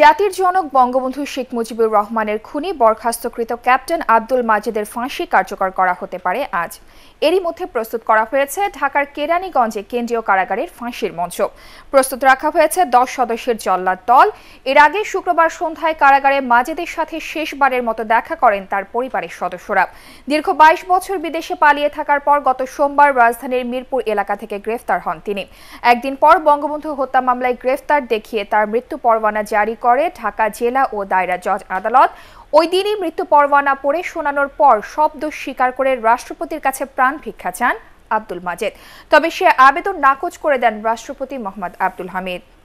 জাতির জনক বঙ্গবন্ধু শেখ মুজিবুর রহমানের খুনি বরখাস্তকৃত ক্যাপ্টেন আব্দুল মাজেদের ফাঁসি কার্যকর করা হতে পারে আজ এরই মধ্যে প্রস্তুত করা হয়েছে ঢাকার কেরানীগঞ্জে কেন্দ্রীয় কারাগারের ফাঁসির মঞ্চ প্রস্তুত রাখা হয়েছে দশ সদস্যের জল্লাদ দল এর আগে শুক্রবার সন্ধ্যায় কারাগারে মাজেদের সাথে শেষবারের মতো দেখা করেন তার পরিবারের সদস্যরা দীর্ঘ বাইশ বছর বিদেশে পালিয়ে থাকার পর গত সোমবার রাজধানীর মিরপুর এলাকা থেকে গ্রেফতার হন তিনি একদিন পর বঙ্গবন্ধু হত্যা মামলায় গ্রেফতার দেখিয়ে তার মৃত্যু পরোয়ানা জারি করে ঢাকা জেলা ও দায়রা জজ আদালত ওই দিনই মৃত্যু পরোয়ানা পড়ে শোনানোর পর শব্দ স্বীকার করে রাষ্ট্রপতির কাছে প্রাণ ভিক্ষা চান আব্দুল মাজেদ তবে সে আবেদন নাকচ করে দেন রাষ্ট্রপতি মোহাম্মদ আব্দুল হামিদ